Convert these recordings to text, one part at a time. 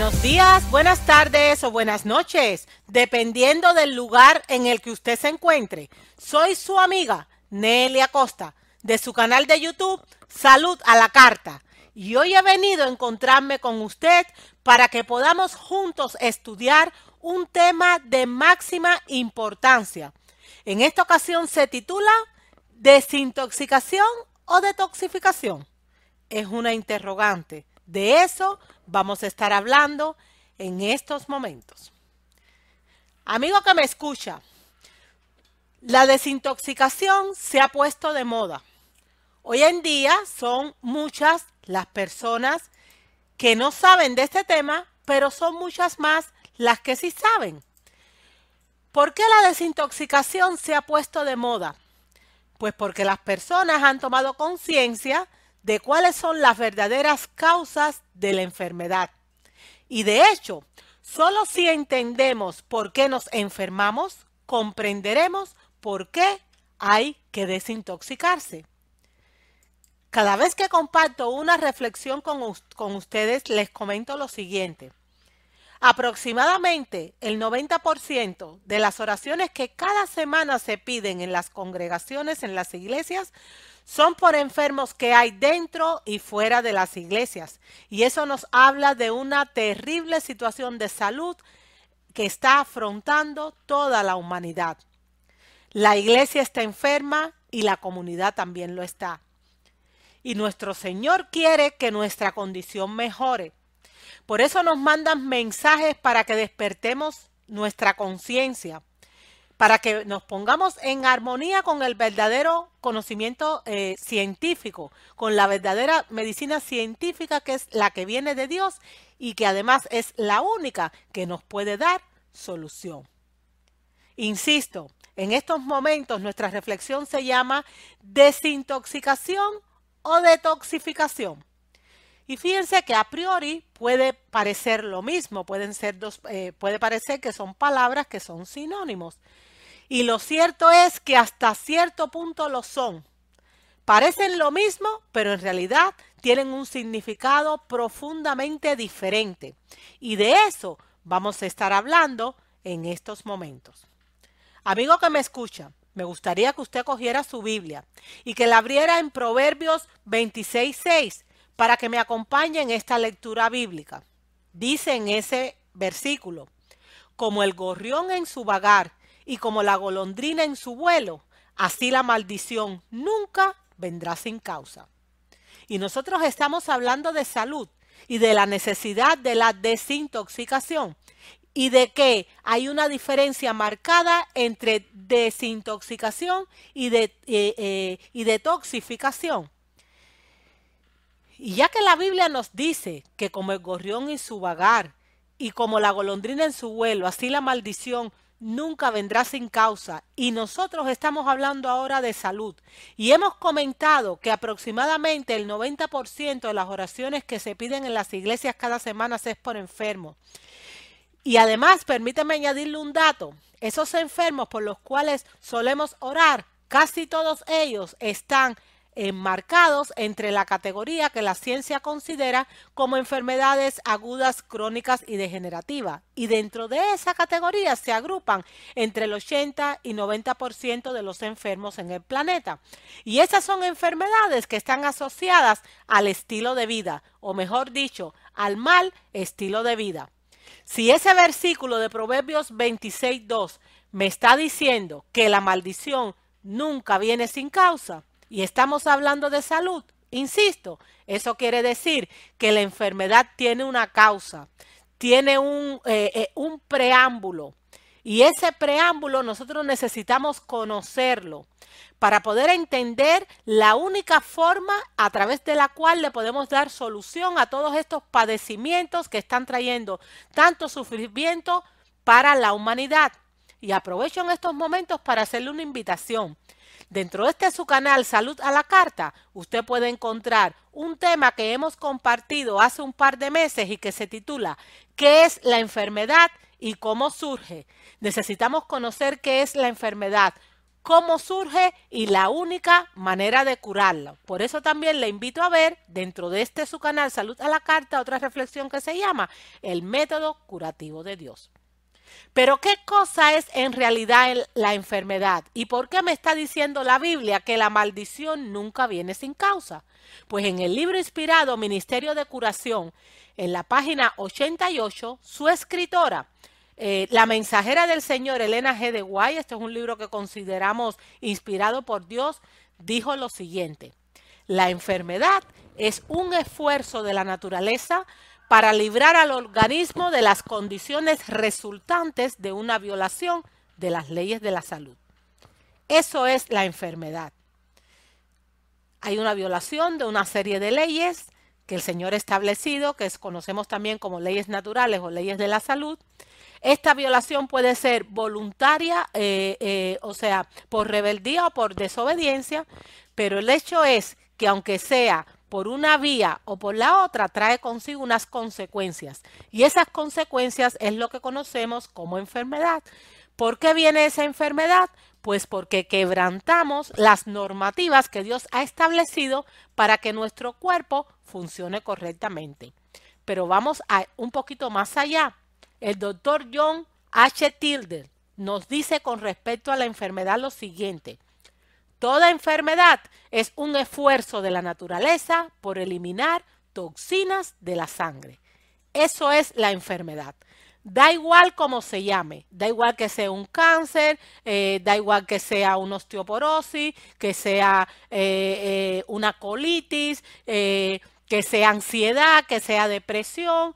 Buenos días, buenas tardes o buenas noches, dependiendo del lugar en el que usted se encuentre. Soy su amiga nelia Acosta de su canal de YouTube Salud a la Carta y hoy he venido a encontrarme con usted para que podamos juntos estudiar un tema de máxima importancia. En esta ocasión se titula Desintoxicación o detoxificación. Es una interrogante. De eso vamos a estar hablando en estos momentos. Amigo que me escucha, la desintoxicación se ha puesto de moda. Hoy en día son muchas las personas que no saben de este tema, pero son muchas más las que sí saben. ¿Por qué la desintoxicación se ha puesto de moda? Pues porque las personas han tomado conciencia de cuáles son las verdaderas causas de la enfermedad. Y de hecho, solo si entendemos por qué nos enfermamos, comprenderemos por qué hay que desintoxicarse. Cada vez que comparto una reflexión con, con ustedes, les comento lo siguiente. Aproximadamente el 90% de las oraciones que cada semana se piden en las congregaciones, en las iglesias, son por enfermos que hay dentro y fuera de las iglesias. Y eso nos habla de una terrible situación de salud que está afrontando toda la humanidad. La iglesia está enferma y la comunidad también lo está. Y nuestro Señor quiere que nuestra condición mejore. Por eso nos mandan mensajes para que despertemos nuestra conciencia para que nos pongamos en armonía con el verdadero conocimiento eh, científico, con la verdadera medicina científica que es la que viene de Dios y que además es la única que nos puede dar solución. Insisto, en estos momentos nuestra reflexión se llama desintoxicación o detoxificación. Y fíjense que a priori puede parecer lo mismo, pueden ser dos, eh, puede parecer que son palabras que son sinónimos. Y lo cierto es que hasta cierto punto lo son. Parecen lo mismo, pero en realidad tienen un significado profundamente diferente. Y de eso vamos a estar hablando en estos momentos. Amigo que me escucha, me gustaría que usted cogiera su Biblia y que la abriera en Proverbios 26.6 para que me acompañe en esta lectura bíblica. Dice en ese versículo, como el gorrión en su vagar y como la golondrina en su vuelo, así la maldición nunca vendrá sin causa. Y nosotros estamos hablando de salud y de la necesidad de la desintoxicación y de que hay una diferencia marcada entre desintoxicación y, de, eh, eh, y detoxificación. Y ya que la Biblia nos dice que como el gorrión en su vagar y como la golondrina en su vuelo, así la maldición nunca vendrá sin causa y nosotros estamos hablando ahora de salud y hemos comentado que aproximadamente el 90% de las oraciones que se piden en las iglesias cada semana es por enfermos. Y además, permíteme añadirle un dato, esos enfermos por los cuales solemos orar, casi todos ellos están enmarcados entre la categoría que la ciencia considera como enfermedades agudas, crónicas y degenerativas. Y dentro de esa categoría se agrupan entre el 80 y 90% de los enfermos en el planeta. Y esas son enfermedades que están asociadas al estilo de vida, o mejor dicho, al mal estilo de vida. Si ese versículo de Proverbios 26.2 me está diciendo que la maldición nunca viene sin causa, y estamos hablando de salud, insisto, eso quiere decir que la enfermedad tiene una causa, tiene eh, eh, un, preámbulo. Y ese preámbulo nosotros necesitamos conocerlo para poder entender la única forma a través de la cual le podemos dar solución a todos estos padecimientos que están trayendo tanto sufrimiento para la humanidad. Y aprovecho en estos momentos para hacerle una invitación. Dentro de este su canal Salud a la Carta, usted puede encontrar un tema que hemos compartido hace un par de meses y que se titula ¿Qué es la enfermedad y cómo surge? Necesitamos conocer qué es la enfermedad, cómo surge y la única manera de curarla. Por eso también le invito a ver dentro de este su canal Salud a la Carta otra reflexión que se llama El método curativo de Dios. Pero ¿qué cosa es en realidad la enfermedad? ¿Y por qué me está diciendo la Biblia que la maldición nunca viene sin causa? Pues en el libro inspirado Ministerio de Curación, en la página 88, su escritora, eh, la mensajera del Señor, Elena G. de Guay, este es un libro que consideramos inspirado por Dios, dijo lo siguiente, la enfermedad es un esfuerzo de la naturaleza para librar al organismo de las condiciones resultantes de una violación de las leyes de la salud. Eso es la enfermedad. Hay una violación de una serie de leyes que el Señor ha establecido, que conocemos también como leyes naturales o leyes de la salud. Esta violación puede ser voluntaria, eh, eh, o sea, por rebeldía o por desobediencia, pero el hecho es que aunque sea por una vía o por la otra trae consigo unas consecuencias. Y esas consecuencias es lo que conocemos como enfermedad. ¿Por qué viene esa enfermedad? Pues porque quebrantamos las normativas que Dios ha establecido para que nuestro cuerpo funcione correctamente. Pero vamos a, un poquito más allá. El doctor John H. Tilder nos dice con respecto a la enfermedad lo siguiente. Toda enfermedad es un esfuerzo de la naturaleza por eliminar toxinas de la sangre. Eso es la enfermedad. Da igual cómo se llame, da igual que sea un cáncer, eh, da igual que sea una osteoporosis, que sea eh, eh, una colitis, que sea ansiedad, que sea depresión,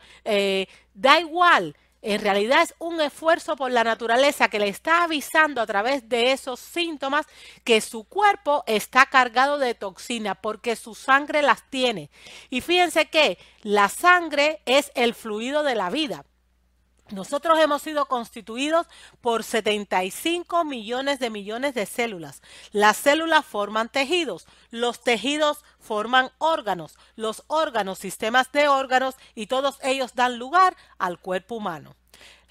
da igual en realidad es un esfuerzo por la naturaleza que le está avisando a través de esos síntomas que su cuerpo está cargado de toxina porque su sangre las tiene. Y fíjense que la sangre es el fluido de la vida. Nosotros hemos sido constituidos por 75 millones de millones de células. Las células forman tejidos, los tejidos forman órganos, los órganos sistemas de órganos y todos ellos dan lugar al cuerpo humano.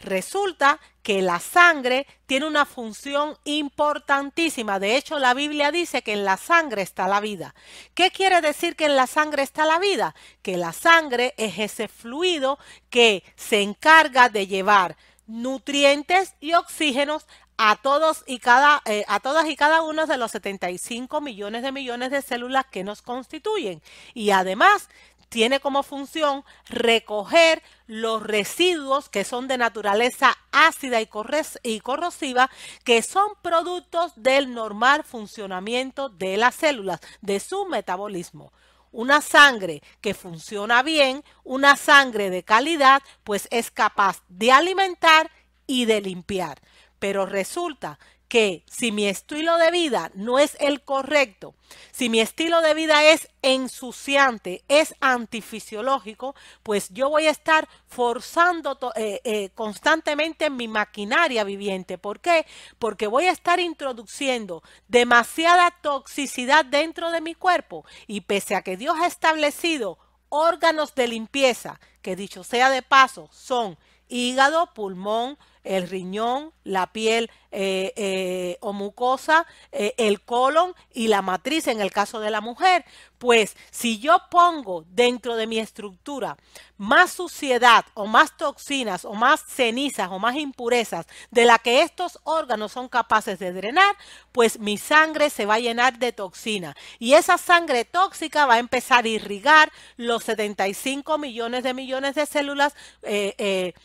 Resulta que la sangre tiene una función importantísima. De hecho, la Biblia dice que en la sangre está la vida. ¿Qué quiere decir que en la sangre está la vida? Que la sangre es ese fluido que se encarga de llevar nutrientes y oxígenos a todos y cada eh, a todas y cada uno de los 75 millones de millones de células que nos constituyen y además tiene como función recoger los residuos que son de naturaleza ácida y, corrosiva, que son productos del normal funcionamiento de las células, de su metabolismo una sangre que funciona bien, una sangre de calidad, pues es capaz de alimentar y de limpiar. Pero resulta que si mi estilo de vida no es el correcto, si mi estilo de vida es ensuciante, es antifisiológico, pues yo voy a estar forzando eh, eh, constantemente mi maquinaria viviente. ¿Por qué? Porque voy a estar introduciendo demasiada toxicidad dentro de mi cuerpo y pese a que Dios ha establecido órganos de limpieza, que dicho sea de paso, son hígado, pulmón, el riñón, la piel, eh, eh, o mucosa, eh, el colon y la matriz en el caso de la mujer. Pues si yo pongo dentro de mi estructura más suciedad o más toxinas o más cenizas o más impurezas de la que estos órganos son capaces de drenar, pues mi sangre se va a llenar de toxina y esa sangre tóxica va a empezar a irrigar los 75 millones de millones de células de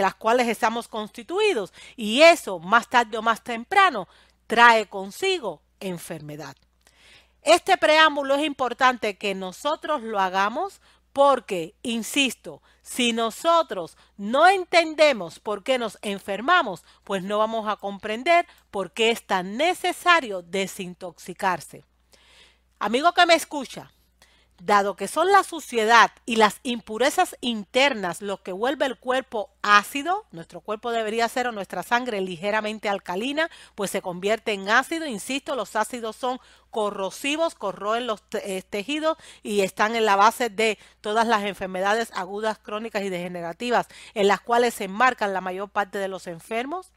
las cuales estamos constituidos y eso más tarde o más temprano, trae consigo enfermedad. Este preámbulo es importante que nosotros lo hagamos porque, insisto, si nosotros no entendemos por qué nos enfermamos, pues no vamos a comprender por qué es tan necesario desintoxicarse. Amigo que me escucha, Dado que son la suciedad y las impurezas internas lo que vuelve el cuerpo ácido, nuestro cuerpo debería ser o nuestra sangre ligeramente alcalina, pues se convierte en ácido. Insisto, los ácidos son corrosivos, corroen los eh, tejidos y están en la base de todas las enfermedades agudas, crónicas y degenerativas, en las cuales se enmarcan la mayor parte de los enfermos.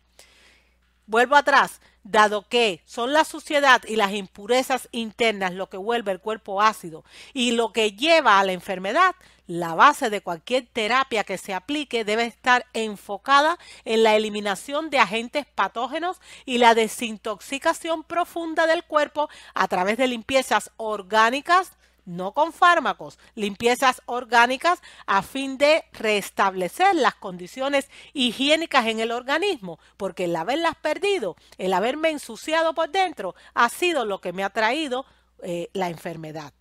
Vuelvo atrás, dado que son la suciedad y las impurezas internas lo que vuelve el cuerpo ácido y lo que lleva a la enfermedad, la base de cualquier terapia que se aplique debe estar enfocada en la eliminación de agentes patógenos y la desintoxicación profunda del cuerpo a través de limpiezas orgánicas, no con fármacos, limpiezas orgánicas a fin de restablecer las condiciones higiénicas en el organismo, porque el haberlas perdido, el haberme ensuciado por dentro, ha sido lo que me ha traído eh, la enfermedad.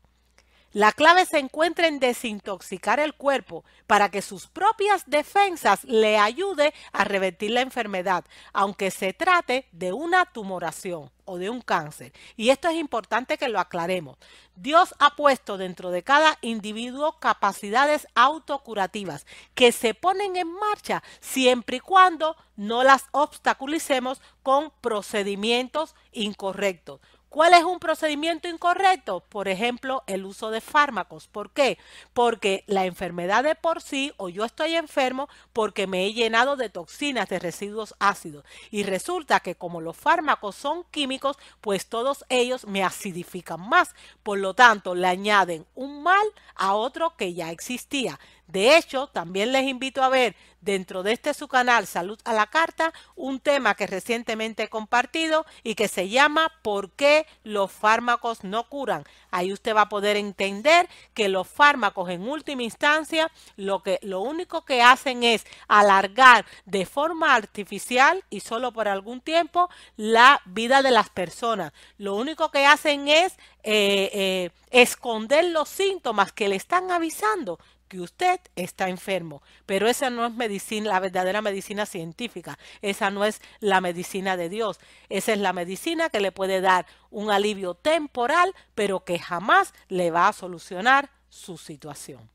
La clave se encuentra en desintoxicar el cuerpo para que sus propias defensas le ayude a revertir la enfermedad, aunque se trate de una tumoración o de un cáncer. Y esto es importante que lo aclaremos. Dios ha puesto dentro de cada individuo capacidades autocurativas que se ponen en marcha siempre y cuando no las obstaculicemos con procedimientos incorrectos. ¿Cuál es un procedimiento incorrecto? Por ejemplo, el uso de fármacos. ¿Por qué? Porque la enfermedad de por sí o yo estoy enfermo porque me he llenado de toxinas, de residuos ácidos. Y resulta que como los fármacos son químicos, pues todos ellos me acidifican más. Por lo tanto, le añaden un mal a otro que ya existía. De hecho, también les invito a ver dentro de este su canal Salud a la Carta un tema que recientemente he compartido y que se llama ¿Por qué los fármacos no curan? Ahí usted va a poder entender que los fármacos en última instancia lo, que, lo único que hacen es alargar de forma artificial y solo por algún tiempo la vida de las personas. Lo único que hacen es eh, eh, esconder los síntomas que le están avisando que usted está enfermo, pero esa no es medicina, la verdadera medicina científica, esa no es la medicina de Dios, esa es la medicina que le puede dar un alivio temporal, pero que jamás le va a solucionar su situación.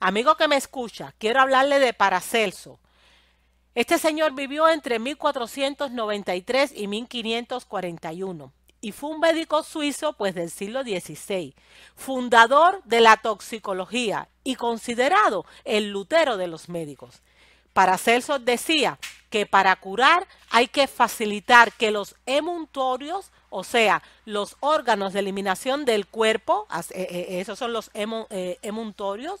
Amigo que me escucha, quiero hablarle de Paracelso. Este señor vivió entre 1493 y 1541 y fue un médico suizo pues del siglo XVI, fundador de la toxicología y considerado el Lutero de los médicos. celso decía que para curar hay que facilitar que los emuntorios, o sea, los órganos de eliminación del cuerpo, eh, eh, eh, esos son los emuntorios,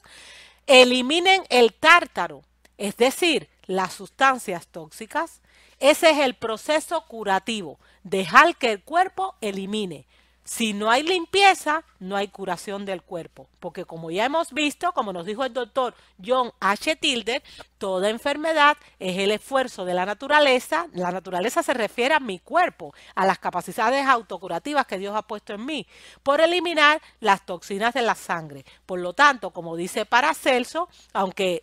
eliminen el tártaro, es decir, las sustancias tóxicas. Ese es el proceso curativo, dejar que el cuerpo elimine. Si no hay limpieza, no hay curación del cuerpo, porque como ya hemos visto, como nos dijo el doctor John H. Tilder, toda enfermedad es el esfuerzo de la naturaleza. La naturaleza se refiere a mi cuerpo, a las capacidades autocurativas que Dios ha puesto en mí, por eliminar las toxinas de la sangre. Por lo tanto, como dice Paracelso, aunque,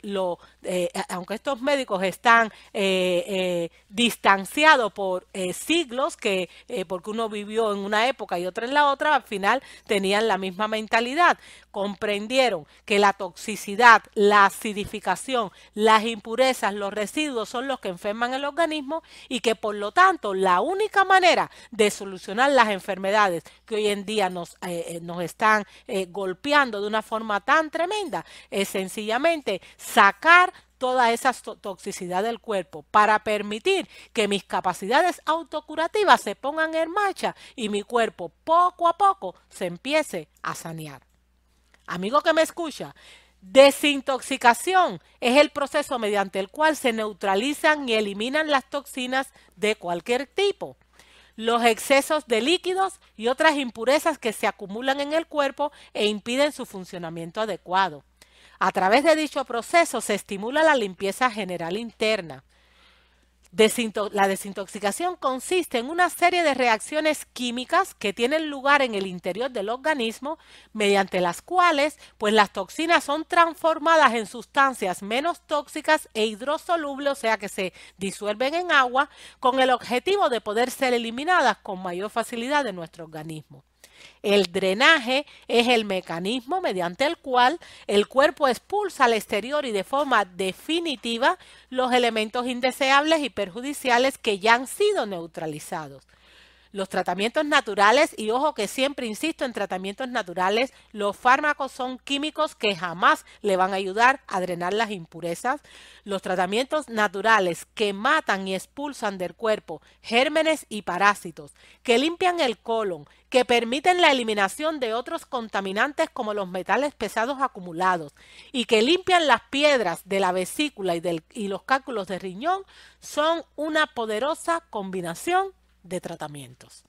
eh, aunque estos médicos están eh, eh, distanciados por siglos, que, porque uno vivió en una época y otra en la otra, al final tenían la misma mentalidad. Comprendieron que la toxicidad, la acidificación, las impurezas, los residuos son los que enferman el organismo y que por lo tanto la única manera de solucionar las enfermedades que hoy en día nos, eh, eh, nos están eh, golpeando de una forma tan tremenda es sencillamente sacar toda esa toxicidad del cuerpo para permitir que mis capacidades autocurativas se pongan en marcha y mi cuerpo poco a poco se empiece a sanear. Amigo que me escucha, Desintoxicación es el proceso mediante el cual se neutralizan y eliminan las toxinas de cualquier tipo, los excesos de líquidos y otras impurezas que se acumulan en el cuerpo e impiden su funcionamiento adecuado. A través de dicho proceso se estimula la limpieza general interna. la desintoxicación consiste en una serie de reacciones químicas que tienen lugar en el interior del organismo, mediante las cuales pues, las toxinas son transformadas en sustancias menos tóxicas e hidrosolubles, o sea que se disuelven en agua, con el objetivo de poder ser eliminadas con mayor facilidad de nuestro organismo. El drenaje es el mecanismo mediante el cual el cuerpo expulsa al exterior y de forma definitiva los elementos indeseables y perjudiciales que ya han sido neutralizados. Los tratamientos naturales, y ojo que siempre insisto en tratamientos naturales, los fármacos son químicos que jamás le van a ayudar a drenar las impurezas. Los tratamientos naturales que matan y expulsan del cuerpo gérmenes y parásitos, que limpian el colon, que permiten la eliminación de otros contaminantes como los metales pesados acumulados y que limpian las piedras de la vesícula y, del, los cálculos de riñón, son una poderosa combinación de tratamientos.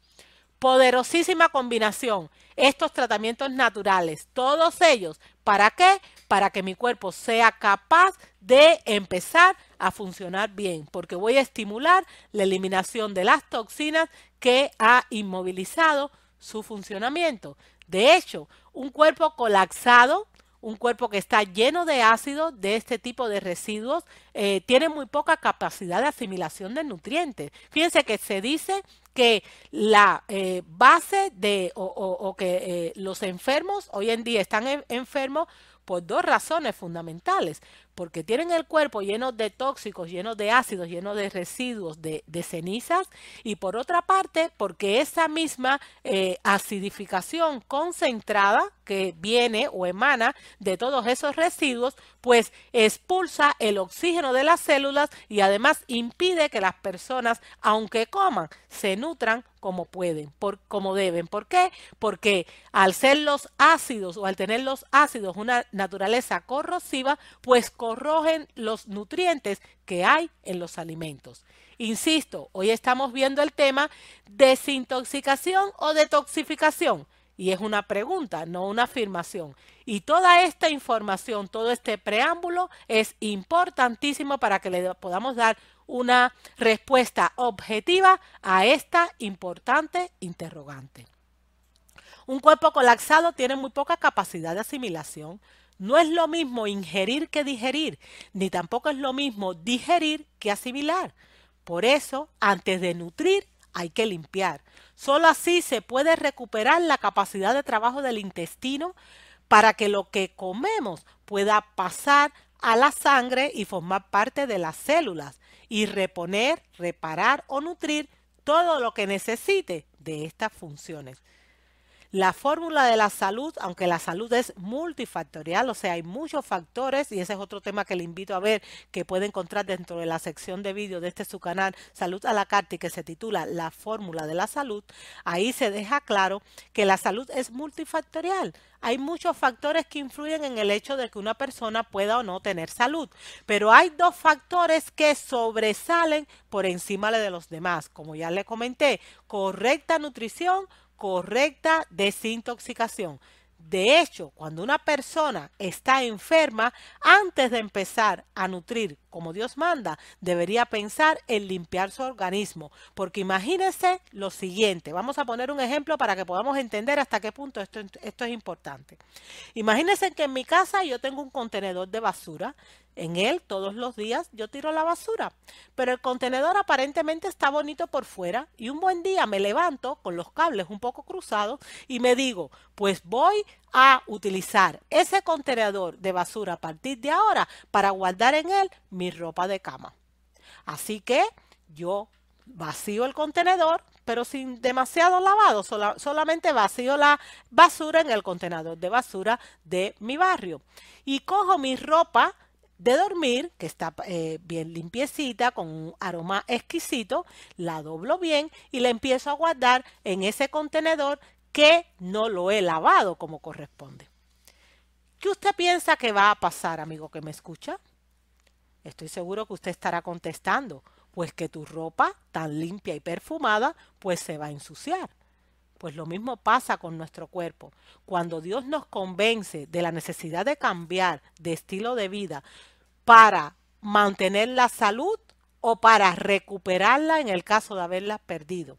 Poderosísima combinación, estos tratamientos naturales, todos ellos, ¿para qué? Para que mi cuerpo sea capaz de empezar a funcionar bien, porque voy a estimular la eliminación de las toxinas que ha inmovilizado su funcionamiento. De hecho, un cuerpo colapsado un cuerpo que está lleno de ácido, de este tipo de residuos, eh, tiene muy poca capacidad de asimilación de nutrientes. Fíjense que se dice que la eh, base de, o, que eh, los enfermos hoy en día están enfermos por dos razones fundamentales porque tienen el cuerpo lleno de tóxicos, lleno de ácidos, lleno de residuos, de, cenizas, y por otra parte, porque esa misma eh, acidificación concentrada que viene o emana de todos esos residuos, pues expulsa el oxígeno de las células y además impide que las personas, aunque coman, se nutran como pueden, por, como deben. ¿Por qué? Porque al ser los ácidos o al tener los ácidos una naturaleza corrosiva, pues corrogen los nutrientes que hay en los alimentos. Insisto, hoy estamos viendo el tema desintoxicación o detoxificación. Y es una pregunta, no una afirmación. Y toda esta información, todo este preámbulo es importantísimo para que le podamos dar una respuesta objetiva a esta importante interrogante. Un cuerpo colapsado tiene muy poca capacidad de asimilación, no es lo mismo ingerir que digerir, ni tampoco es lo mismo digerir que asimilar. Por eso, antes de nutrir, hay que limpiar. Solo así se puede recuperar la capacidad de trabajo del intestino para que lo que comemos pueda pasar a la sangre y formar parte de las células y reponer, reparar o nutrir todo lo que necesite de estas funciones. La fórmula de la salud, aunque la salud es multifactorial, o sea, hay muchos factores y ese es otro tema que le invito a ver que puede encontrar dentro de la sección de vídeo de este su canal Salud a la Carta que se titula La fórmula de la salud. Ahí se deja claro que la salud es multifactorial. Hay muchos factores que influyen en el hecho de que una persona pueda o no tener salud, pero hay dos factores que sobresalen por encima de los demás, como ya le comenté, correcta nutrición, correcta desintoxicación. De hecho, cuando una persona está enferma, antes de empezar a nutrir como Dios manda, debería pensar en limpiar su organismo. Porque imagínense lo siguiente, vamos a poner un ejemplo para que podamos entender hasta qué punto esto, esto es importante. Imagínense que en mi casa yo tengo un contenedor de basura en él todos los días yo tiro la basura, pero el contenedor aparentemente está bonito por fuera y un buen día me levanto con los cables un poco cruzados y me digo, pues voy a utilizar ese contenedor de basura a partir de ahora para guardar en él mi ropa de cama. Así que yo vacío el contenedor, pero sin demasiado lavado, solamente vacío la basura en el contenedor de basura de mi barrio. Y cojo mi ropa de dormir, que está eh, bien limpiecita, con un aroma exquisito, la doblo bien y la empiezo a guardar en ese contenedor que no lo he lavado como corresponde. ¿Qué usted piensa que va a pasar, amigo que me escucha? Estoy seguro que usted estará contestando, pues que tu ropa tan limpia y perfumada, pues se va a ensuciar. Pues lo mismo pasa con nuestro cuerpo. Cuando Dios nos convence de la necesidad de cambiar de estilo de vida para mantener la salud o para recuperarla en el caso de haberla perdido.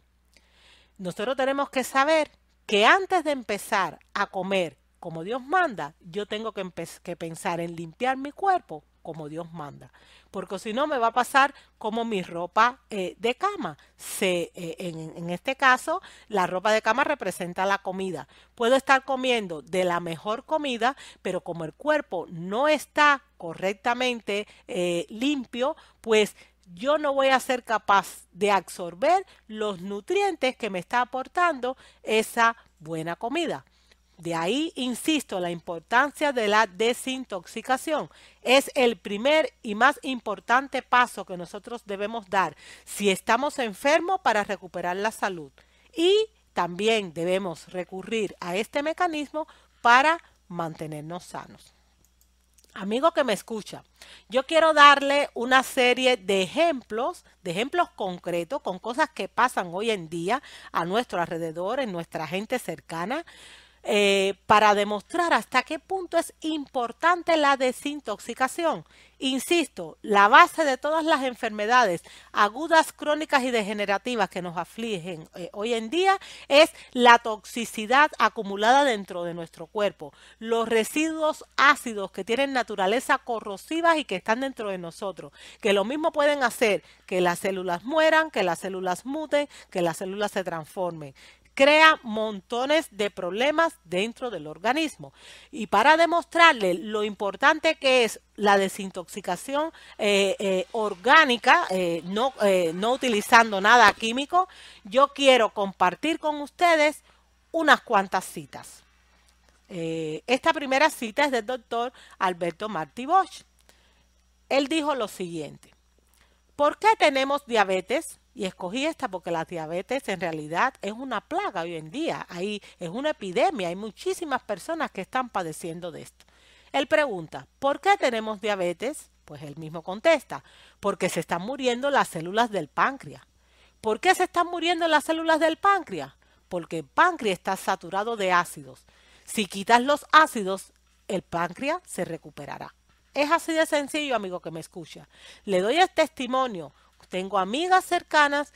Nosotros tenemos que saber que antes de empezar a comer como Dios manda, yo tengo que, que pensar en limpiar mi cuerpo como Dios manda porque si no me va a pasar como mi ropa eh, de cama. Eh, en, este caso, la ropa de cama representa la comida. Puedo estar comiendo de la mejor comida, pero como el cuerpo no está correctamente eh, limpio, pues yo no voy a ser capaz de absorber los nutrientes que me está aportando esa buena comida. De ahí, insisto, la importancia de la desintoxicación. Es el primer y más importante paso que nosotros debemos dar si estamos enfermos para recuperar la salud. Y también debemos recurrir a este mecanismo para mantenernos sanos. Amigo que me escucha, yo quiero darle una serie de ejemplos, de ejemplos concretos con cosas que pasan hoy en día a nuestro alrededor, en nuestra gente cercana eh, para demostrar hasta qué punto es importante la desintoxicación. Insisto, la base de todas las enfermedades agudas, crónicas y degenerativas que nos afligen eh, hoy en día es la toxicidad acumulada dentro de nuestro cuerpo, los residuos ácidos que tienen naturaleza corrosiva y que están dentro de nosotros, que lo mismo pueden hacer que las células mueran, que las células muten, que las células se transformen crea montones de problemas dentro del organismo. Y para demostrarle lo importante que es la desintoxicación eh, eh, orgánica, eh, no, no utilizando nada químico, yo quiero compartir con ustedes unas cuantas citas. esta primera cita es del doctor Alberto Martí Bosch. Él dijo lo siguiente. ¿Por qué tenemos diabetes? Y escogí esta porque la diabetes en realidad es una plaga hoy en día. Ahí es una epidemia. Hay muchísimas personas que están padeciendo de esto. Él pregunta, ¿por qué tenemos diabetes? Pues él mismo contesta, porque se están muriendo las células del páncreas. ¿Por qué se están muriendo las células del páncreas? Porque el páncreas está saturado de ácidos. Si quitas los ácidos, el páncreas se recuperará. Es así de sencillo, amigo que me escucha. Le doy el testimonio. Tengo amigas cercanas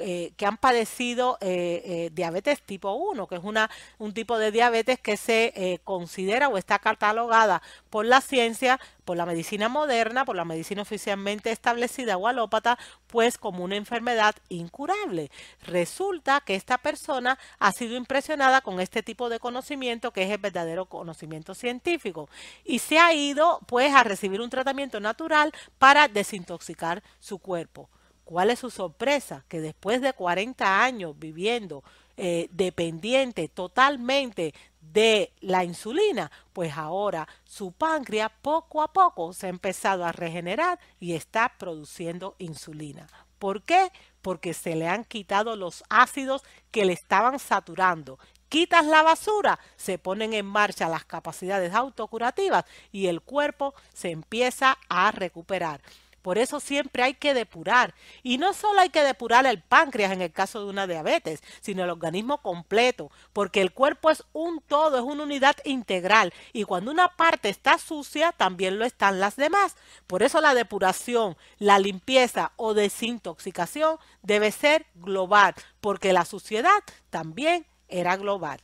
eh, que han padecido eh, eh, diabetes tipo 1, que es una, un tipo de diabetes que se considera o está catalogada por la ciencia, por la medicina moderna, por la medicina oficialmente establecida o alópata, pues como una enfermedad incurable. Resulta que esta persona ha sido impresionada con este tipo de conocimiento que es el verdadero conocimiento científico y se ha ido pues a recibir un tratamiento natural para desintoxicar su cuerpo. ¿Cuál es su sorpresa? Que después de 40 años viviendo eh, dependiente totalmente de la insulina, pues ahora su páncreas poco a poco se ha empezado a regenerar y está produciendo insulina. ¿Por qué? Porque se le han quitado los ácidos que le estaban saturando. Quitas la basura, se ponen en marcha las capacidades autocurativas y el cuerpo se empieza a recuperar. Por eso siempre hay que depurar. Y no solo hay que depurar el páncreas en el caso de una diabetes, sino el organismo completo, porque el cuerpo es un todo, es una unidad integral. Y cuando una parte está sucia, también lo están las demás. Por eso la depuración, la limpieza o desintoxicación debe ser global, porque la suciedad también era global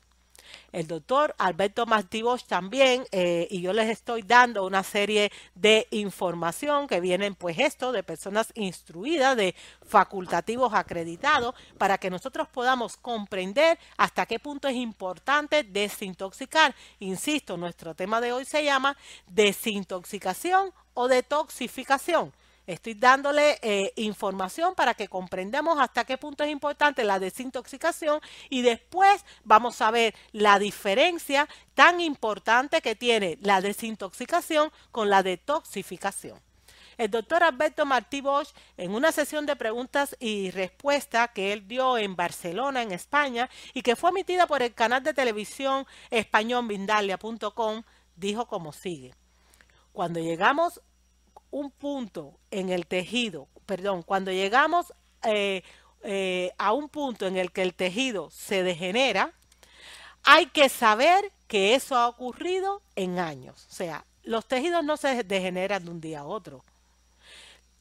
el doctor Alberto Bosch también, eh, y yo les estoy dando una serie de información que vienen, pues esto, de personas instruidas, de facultativos acreditados, para que nosotros podamos comprender hasta qué punto es importante desintoxicar. Insisto, nuestro tema de hoy se llama desintoxicación o detoxificación. Estoy dándole eh, información para que comprendamos hasta qué punto es importante la desintoxicación y después vamos a ver la diferencia tan importante que tiene la desintoxicación con la detoxificación. El doctor Alberto Martí Bosch, en una sesión de preguntas y respuestas que él dio en Barcelona, en España, y que fue emitida por el canal de televisión español Vindalia.com, dijo como sigue. Cuando llegamos un punto en el tejido, perdón, cuando llegamos eh, eh, a un punto en el que el tejido se degenera, hay que saber que eso ha ocurrido en años. O sea, los tejidos no se degeneran de un día a otro.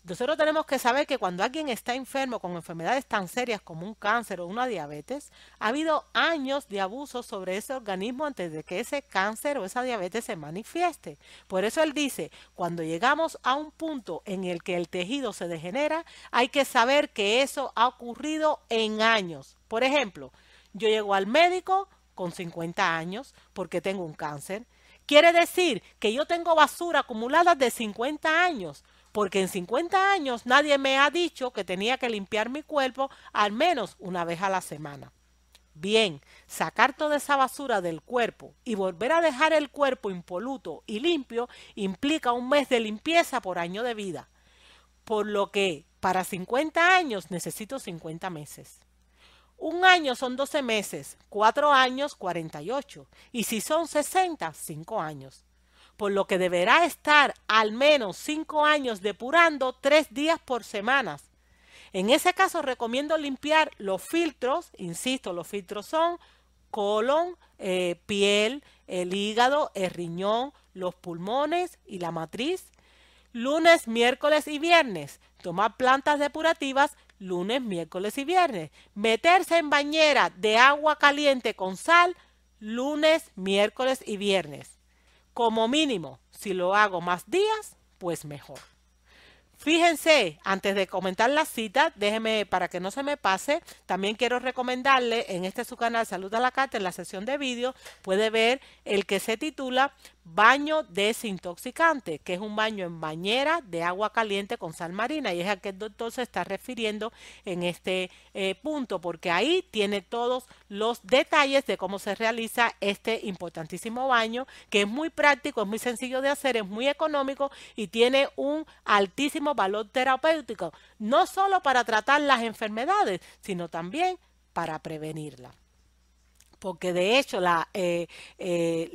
Nosotros tenemos que saber que cuando alguien está enfermo con enfermedades tan serias como un cáncer o una diabetes, ha habido años de abuso sobre ese organismo antes de que ese cáncer o esa diabetes se manifieste. Por eso él dice, cuando llegamos a un punto en el que el tejido se degenera, hay que saber que eso ha ocurrido en años. Por ejemplo, yo llego al médico con 50 años porque tengo un cáncer. Quiere decir que yo tengo basura acumulada de 50 años porque en 50 años nadie me ha dicho que tenía que limpiar mi cuerpo al menos una vez a la semana. Bien, sacar toda esa basura del cuerpo y volver a dejar el cuerpo impoluto y limpio implica un mes de limpieza por año de vida, por lo que para 50 años necesito 50 meses. Un año son 12 meses, cuatro años 48 y si son 60, 5 años por lo que deberá estar al menos cinco años depurando tres días por semana. En ese caso recomiendo limpiar los filtros, insisto, los filtros son colon, eh, piel, el hígado, el riñón, los pulmones y la matriz. Lunes, miércoles y viernes. Tomar plantas depurativas lunes, miércoles y viernes. Meterse en bañera de agua caliente con sal lunes, miércoles y viernes. Como mínimo, si lo hago más días, pues mejor. Fíjense, antes de comentar la cita, déjeme, para que no se me pase, también quiero recomendarle en este su canal Salud a la Carta, en la sesión de vídeo, puede ver el que se titula baño desintoxicante, que es un baño en bañera de agua caliente con sal marina. Y es a que el doctor se está refiriendo en este eh, punto, porque ahí tiene todos los detalles de cómo se realiza este importantísimo baño, que es muy práctico, es muy sencillo de hacer, es muy económico y tiene un altísimo valor terapéutico, no solo para tratar las enfermedades, sino también para prevenirlas porque de hecho la, eh, eh,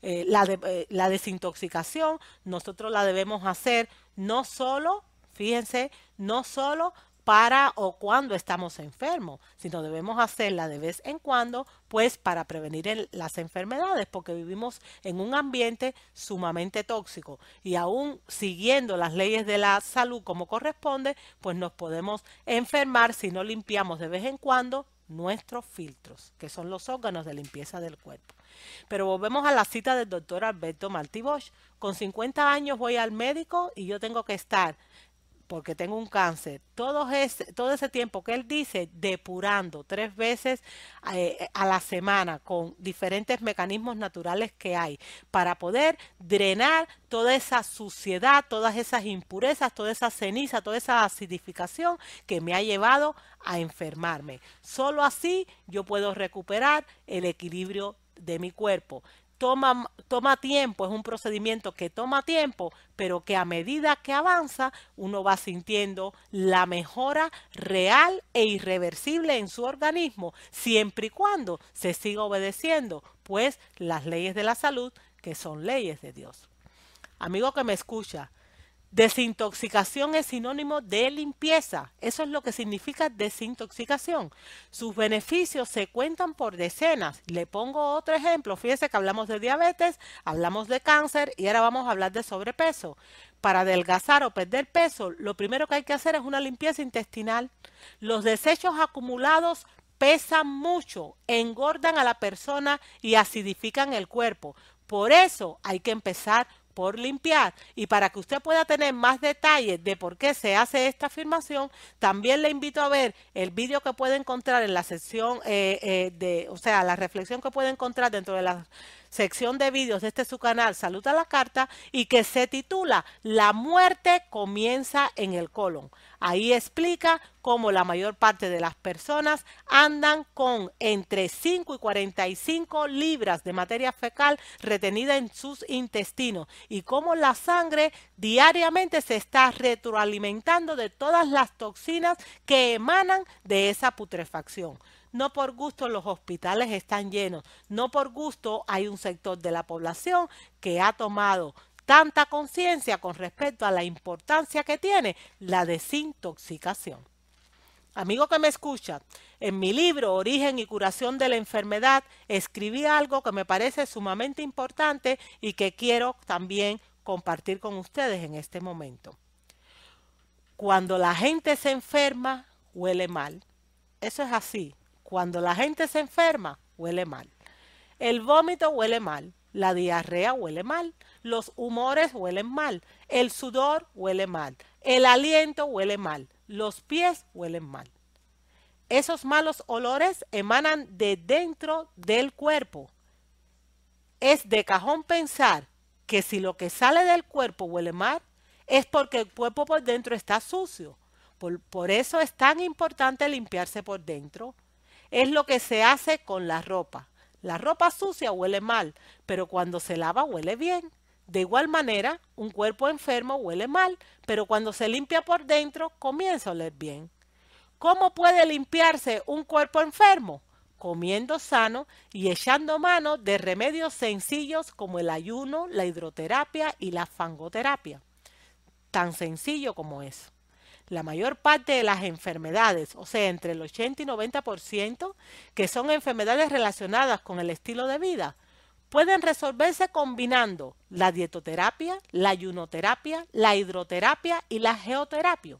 eh, la, desintoxicación nosotros la debemos hacer no solo, fíjense, no solo para o cuando estamos enfermos, sino debemos hacerla de vez en cuando, pues para prevenir las enfermedades, porque vivimos en un ambiente sumamente tóxico y aún siguiendo las leyes de la salud como corresponde, pues nos podemos enfermar si no limpiamos de vez en cuando nuestros filtros, que son los órganos de limpieza del cuerpo. Pero volvemos a la cita del doctor Alberto Martí Con 50 años voy al médico y yo tengo que estar porque tengo un cáncer, todo ese, todo ese tiempo que él dice, depurando tres veces eh, a la semana con diferentes mecanismos naturales que hay, para poder drenar toda esa suciedad, todas esas impurezas, toda esa ceniza, toda esa acidificación que me ha llevado a enfermarme. Solo así yo puedo recuperar el equilibrio de mi cuerpo toma, tiempo, es un procedimiento que toma tiempo, pero que a medida que avanza uno va sintiendo la mejora real e irreversible en su organismo, siempre y cuando se siga obedeciendo, pues las leyes de la salud, que son leyes de Dios. Amigo que me escucha, Desintoxicación es sinónimo de limpieza. Eso es lo que significa desintoxicación. Sus beneficios se cuentan por decenas. Le pongo otro ejemplo. Fíjese que hablamos de diabetes, hablamos de cáncer y ahora vamos a hablar de sobrepeso. Para adelgazar o perder peso, lo primero que hay que hacer es una limpieza intestinal. Los desechos acumulados pesan mucho, engordan a la persona y acidifican el cuerpo. Por eso hay que empezar por limpiar. Y para que usted pueda tener más detalles de por qué se hace esta afirmación, también le invito a ver el vídeo que puede encontrar en la sección eh, eh, de, o sea, la reflexión que puede encontrar dentro de la sección de vídeos de este su canal saluda a la Carta y que se titula La muerte comienza en el colon. Ahí explica cómo la mayor parte de las personas andan con entre 5 y 45 libras de materia fecal retenida en sus intestinos y cómo la sangre diariamente se está retroalimentando de todas las toxinas que emanan de esa putrefacción. No por gusto los hospitales están llenos, no por gusto hay un sector de la población que ha tomado tanta conciencia con respecto a la importancia que tiene la desintoxicación. Amigo que me escucha, en mi libro Origen y Curación de la Enfermedad escribí algo que me parece sumamente importante y que quiero también compartir con ustedes en este momento. Cuando la gente se enferma, huele mal. Eso es así. Cuando la gente se enferma, huele mal. El vómito huele mal. La diarrea huele mal. Los humores huelen mal. El sudor huele mal. El aliento huele mal. Los pies huelen mal. Esos malos olores emanan de dentro del cuerpo. Es de cajón pensar que si lo que sale del cuerpo huele mal, es porque el cuerpo por dentro está sucio. Por, eso es tan importante limpiarse por dentro. Es lo que se hace con la ropa. La ropa sucia huele mal, pero cuando se lava huele bien. De igual manera, un cuerpo enfermo huele mal, pero cuando se limpia por dentro comienza a oler bien. ¿Cómo puede limpiarse un cuerpo enfermo? Comiendo sano y echando mano de remedios sencillos como el ayuno, la hidroterapia y la fangoterapia. Tan sencillo como eso la mayor parte de las enfermedades, o sea, entre el 80 y 90%, que son enfermedades relacionadas con el estilo de vida, pueden resolverse combinando la dietoterapia, la ayunoterapia, la hidroterapia y la geoterapia.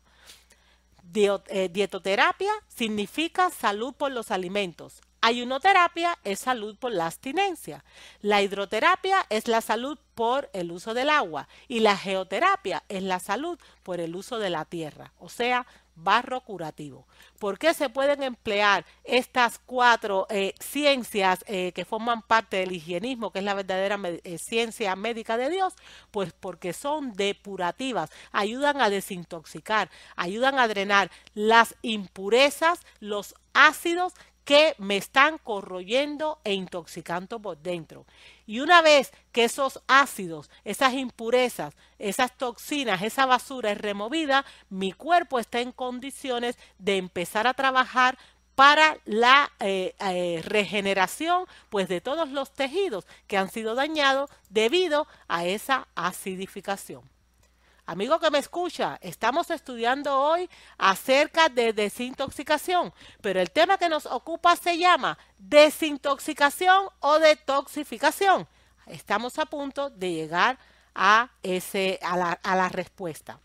Eh, dietoterapia significa salud por los alimentos. Ayunoterapia es salud por la abstinencia, la hidroterapia es la salud por el uso del agua y la geoterapia es la salud por el uso de la tierra, o sea, barro curativo. ¿Por qué se pueden emplear estas cuatro eh, ciencias eh, que forman parte del higienismo, que es la verdadera eh, ciencia médica de Dios? Pues porque son depurativas, ayudan a desintoxicar, ayudan a drenar las impurezas, los ácidos que me están corroyendo e intoxicando por dentro. Y una vez que esos ácidos, esas impurezas, esas toxinas, esa basura es removida, mi cuerpo está en condiciones de empezar a trabajar para la eh, eh, regeneración pues de todos los tejidos que han sido dañados debido a esa acidificación. Amigo que me escucha, estamos estudiando hoy acerca de desintoxicación, pero el tema que nos ocupa se llama desintoxicación o detoxificación. Estamos a punto de llegar a, ese, a, la, la respuesta.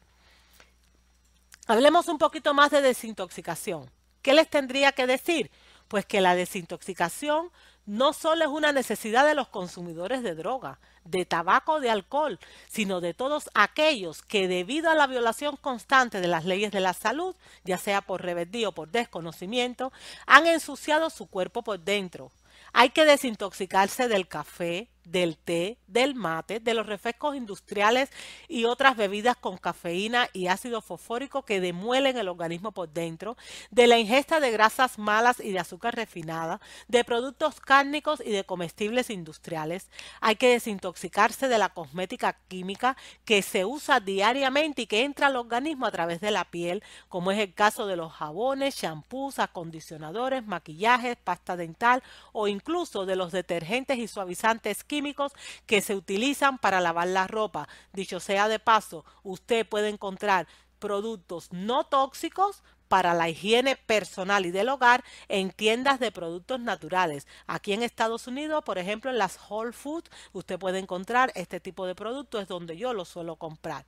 Hablemos un poquito más de desintoxicación. ¿Qué les tendría que decir? Pues que la desintoxicación no solo es una necesidad de los consumidores de droga, de tabaco o de alcohol, sino de todos aquellos que debido a la violación constante de las leyes de la salud, ya sea por rebeldía o por desconocimiento, han ensuciado su cuerpo por dentro. Hay que desintoxicarse del café, del té, del mate, de los refrescos industriales y otras bebidas con cafeína y ácido fosfórico que demuelen el organismo por dentro, de la ingesta de grasas malas y de azúcar refinada, de productos cárnicos y de comestibles industriales. Hay que desintoxicarse de la cosmética química que se usa diariamente y que entra al organismo a través de la piel, como es el caso de los jabones, champús, acondicionadores, maquillajes, pasta dental o incluso de los detergentes y suavizantes químicos químicos que se utilizan para lavar la ropa. Dicho sea de paso, usted puede encontrar productos no tóxicos para la higiene personal y del hogar en tiendas de productos naturales. Aquí en Estados Unidos, por ejemplo, en las Whole Foods, usted puede encontrar este tipo de productos, es donde yo lo suelo comprar.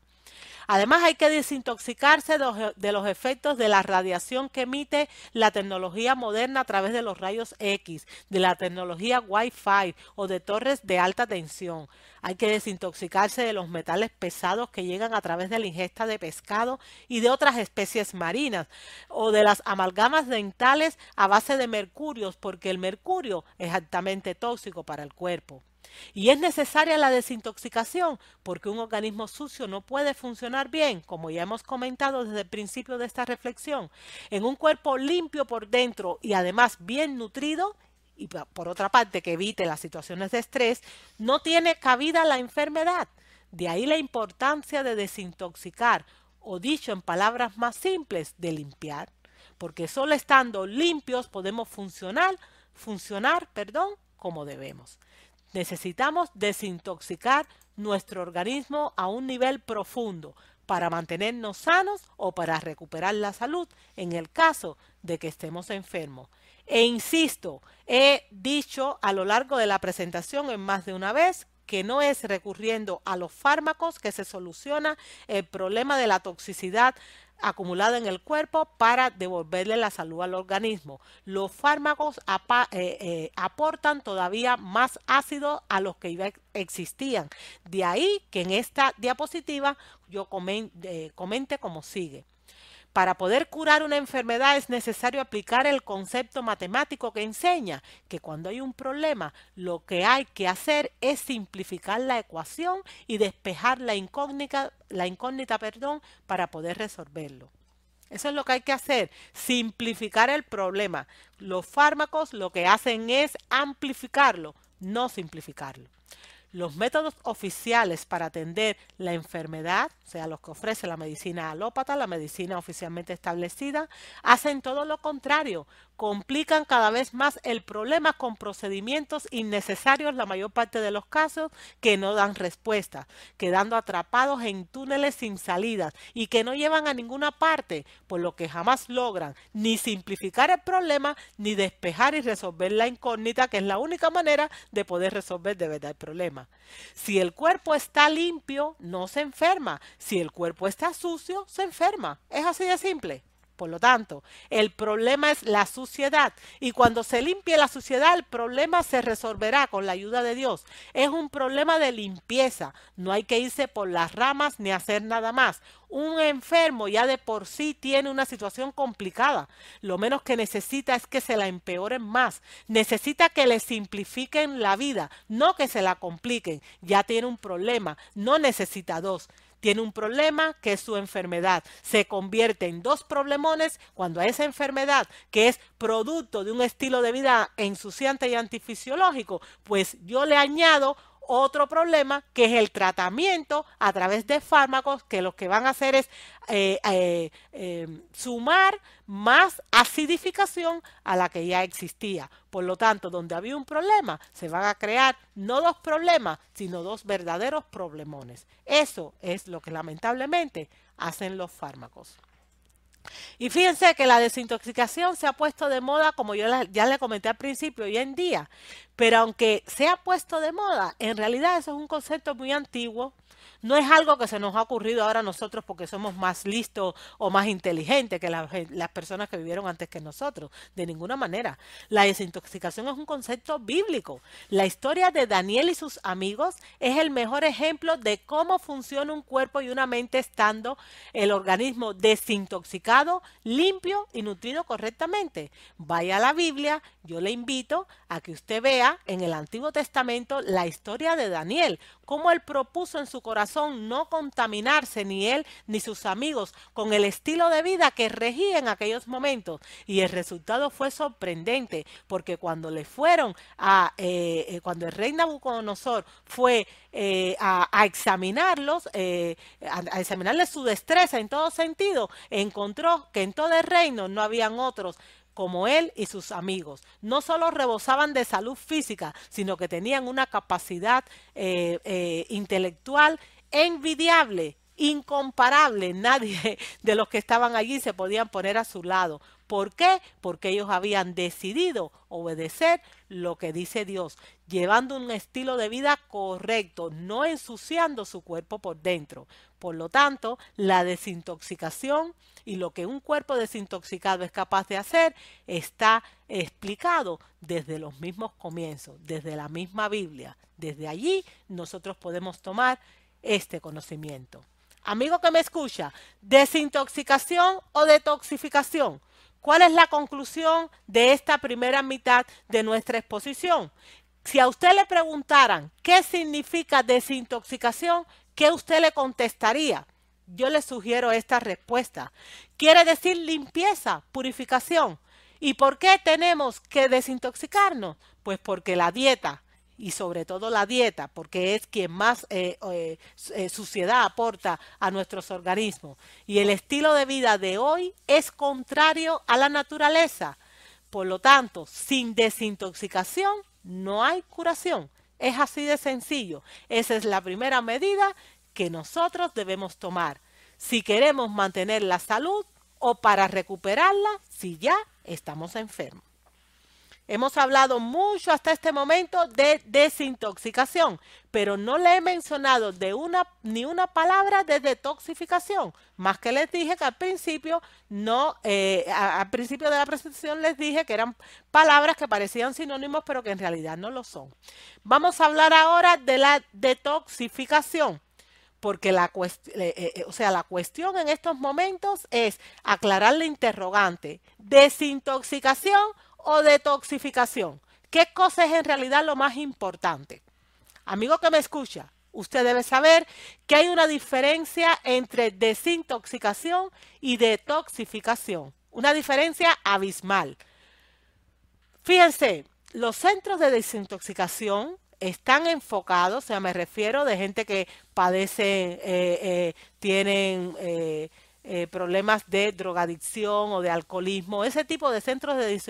Además, hay que desintoxicarse e, de los, efectos de la radiación que emite la tecnología moderna a través de los rayos X, de la tecnología Wi-Fi o de torres de alta tensión. Hay que desintoxicarse de los metales pesados que llegan a través de la ingesta de pescado y de otras especies marinas o de las amalgamas dentales a base de mercurios porque el mercurio es altamente tóxico para el cuerpo. Y es necesaria la desintoxicación porque un organismo sucio no puede funcionar bien, como ya hemos comentado desde el principio de esta reflexión. En un cuerpo limpio por dentro y además bien nutrido, y por otra parte que evite las situaciones de estrés, no tiene cabida la enfermedad. De ahí la importancia de desintoxicar, o dicho en palabras más simples, de limpiar, porque solo estando limpios podemos funcionar, funcionar, perdón, como debemos. Necesitamos desintoxicar nuestro organismo a un nivel profundo para mantenernos sanos o para recuperar la salud en el caso de que estemos enfermos. E insisto, he dicho a lo largo de la presentación en más de una vez que no es recurriendo a los fármacos que se soluciona el problema de la toxicidad acumulada en el cuerpo para devolverle la salud al organismo. Los fármacos eh, eh, aportan todavía más ácido a los que ya existían. De ahí que en esta diapositiva yo eh, comente como sigue. Para poder curar una enfermedad es necesario aplicar el concepto matemático que enseña que cuando hay un problema lo que hay que hacer es simplificar la ecuación y despejar la incógnita, la incógnita perdón, para poder resolverlo. Eso es lo que hay que hacer, simplificar el problema. Los fármacos lo que hacen es amplificarlo, no simplificarlo. Los métodos oficiales para atender la enfermedad, o sea, los que ofrece la medicina alópata, la medicina oficialmente establecida, hacen todo lo contrario, complican cada vez más el problema con procedimientos innecesarios la mayor parte de los casos que no dan respuesta, quedando atrapados en túneles sin salidas y que no llevan a ninguna parte, por lo que jamás logran ni simplificar el problema ni despejar y resolver la incógnita, que es la única manera de poder resolver de verdad el problema. Si el cuerpo está limpio, no se enferma. Si el cuerpo está sucio, se enferma. Es así de simple. Por lo tanto, el problema es la suciedad y cuando se limpie la suciedad, el problema se resolverá con la ayuda de Dios. Es un problema de limpieza, no hay que irse por las ramas ni hacer nada más. Un enfermo ya de por sí tiene una situación complicada. Lo menos que necesita es que se la empeoren más. Necesita que le simplifiquen la vida, no que se la compliquen. Ya tiene un problema, no necesita dos tiene un problema que es su enfermedad. Se convierte en dos problemones cuando a esa enfermedad, que es producto de un estilo de vida ensuciante y antifisiológico, pues yo le añado otro problema que es el tratamiento a través de fármacos que lo que van a hacer es eh, eh, em, sumar más acidificación a la que ya existía. Por lo tanto, donde había un problema, se van a crear no dos problemas, sino dos verdaderos problemones. Eso es lo que lamentablemente hacen los fármacos. Y fíjense que la desintoxicación se ha puesto de moda, como yo ya le comenté al principio, hoy en día. Pero aunque se ha puesto de moda, en realidad eso es un concepto muy antiguo. No es algo que se nos ha ocurrido ahora nosotros porque somos más listos o más inteligentes que las personas que vivieron antes que nosotros. De ninguna manera. La desintoxicación es un concepto bíblico. La historia de Daniel y sus amigos es el mejor ejemplo de cómo funciona un cuerpo y una mente estando el organismo desintoxicado, limpio y nutrido correctamente. Vaya a la Biblia, yo le invito a que usted vea en el Antiguo Testamento la historia de Daniel, cómo él propuso en su corazón no contaminarse ni él ni sus amigos con el estilo de vida que regía en aquellos momentos. Y el resultado fue sorprendente, porque cuando le fueron a, eh, eh, cuando el rey Nabucodonosor fue eh, a, examinarlos, a, a, examinarle su destreza en todo sentido, encontró que en todo el reino no habían otros como él y sus amigos. No solo rebosaban de salud física, sino que tenían una capacidad eh, eh, intelectual envidiable, incomparable. Nadie de los que estaban allí se podían poner a su lado. ¿Por qué? Porque ellos habían decidido obedecer lo que dice Dios, llevando un estilo de vida correcto, no ensuciando su cuerpo por dentro. Por lo tanto, la desintoxicación y lo que un cuerpo desintoxicado es capaz de hacer está explicado desde los mismos comienzos, desde la misma Biblia. Desde allí nosotros podemos tomar este conocimiento. Amigo que me escucha, desintoxicación o detoxificación. ¿Cuál es la conclusión de esta primera mitad de nuestra exposición? Si a usted le preguntaran qué significa desintoxicación, ¿qué usted le contestaría? Yo le sugiero esta respuesta. Quiere decir limpieza, purificación. ¿Y por qué tenemos que desintoxicarnos? Pues porque la dieta, y sobre todo la dieta, porque es quien más eh, eh, eh, suciedad aporta a nuestros organismos. Y el estilo de vida de hoy es contrario a la naturaleza. Por lo tanto, sin desintoxicación no hay curación. Es así de sencillo. Esa es la primera medida que nosotros debemos tomar si queremos mantener la salud o para recuperarla si ya estamos enfermos. Hemos hablado mucho hasta este momento de desintoxicación, pero no le he mencionado de una, ni una palabra de detoxificación. Más que les dije que al principio, no, eh, al principio de la presentación les dije que eran palabras que parecían sinónimos, pero que en realidad no lo son. Vamos a hablar ahora de la detoxificación porque la, eh, eh, o sea, la cuestión en estos momentos es aclarar la interrogante. Desintoxicación o detoxificación? ¿Qué cosa es en realidad lo más importante? Amigo que me escucha, usted debe saber que hay una diferencia entre desintoxicación y detoxificación, una diferencia abismal. Fíjense, los centros de desintoxicación están enfocados, o sea, me refiero de gente que padece, eh, eh, tienen... Eh, eh, problemas de drogadicción o de alcoholismo. Ese tipo de centros de,